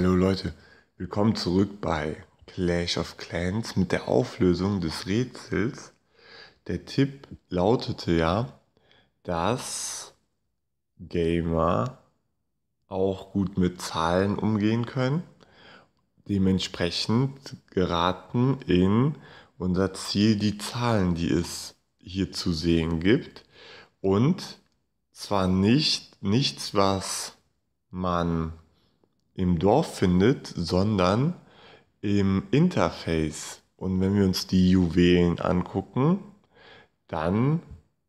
Hallo Leute, willkommen zurück bei Clash of Clans mit der Auflösung des Rätsels. Der Tipp lautete ja, dass Gamer auch gut mit Zahlen umgehen können. Dementsprechend geraten in unser Ziel die Zahlen, die es hier zu sehen gibt. Und zwar nicht nichts, was man im Dorf findet, sondern im Interface. Und wenn wir uns die Juwelen angucken, dann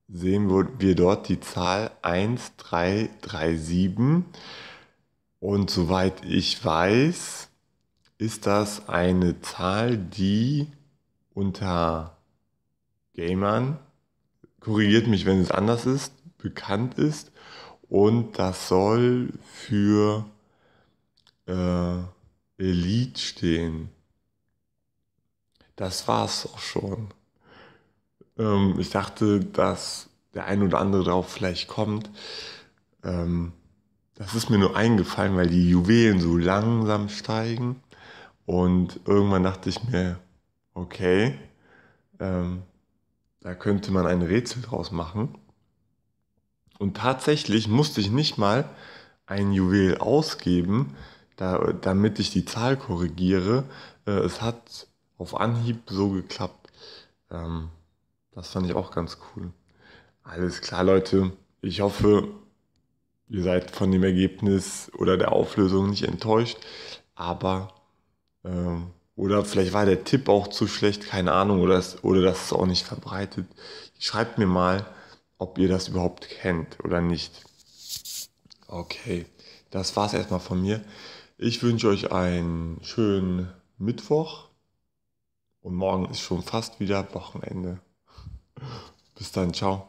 sehen wir dort die Zahl 1337. Und soweit ich weiß, ist das eine Zahl, die unter Gamern, korrigiert mich, wenn es anders ist, bekannt ist. Und das soll für äh, Lied stehen. Das war's auch schon. Ähm, ich dachte, dass der ein oder andere darauf vielleicht kommt. Ähm, das ist mir nur eingefallen, weil die Juwelen so langsam steigen. Und irgendwann dachte ich mir, okay, ähm, da könnte man ein Rätsel draus machen. Und tatsächlich musste ich nicht mal ein Juwel ausgeben, da, damit ich die Zahl korrigiere. Äh, es hat auf Anhieb so geklappt. Ähm, das fand ich auch ganz cool. Alles klar, Leute. Ich hoffe, ihr seid von dem Ergebnis oder der Auflösung nicht enttäuscht. Aber, ähm, oder vielleicht war der Tipp auch zu schlecht, keine Ahnung, oder, es, oder das ist auch nicht verbreitet. Schreibt mir mal, ob ihr das überhaupt kennt oder nicht. Okay, das war's erstmal von mir. Ich wünsche euch einen schönen Mittwoch und morgen ist schon fast wieder Wochenende. Bis dann, ciao.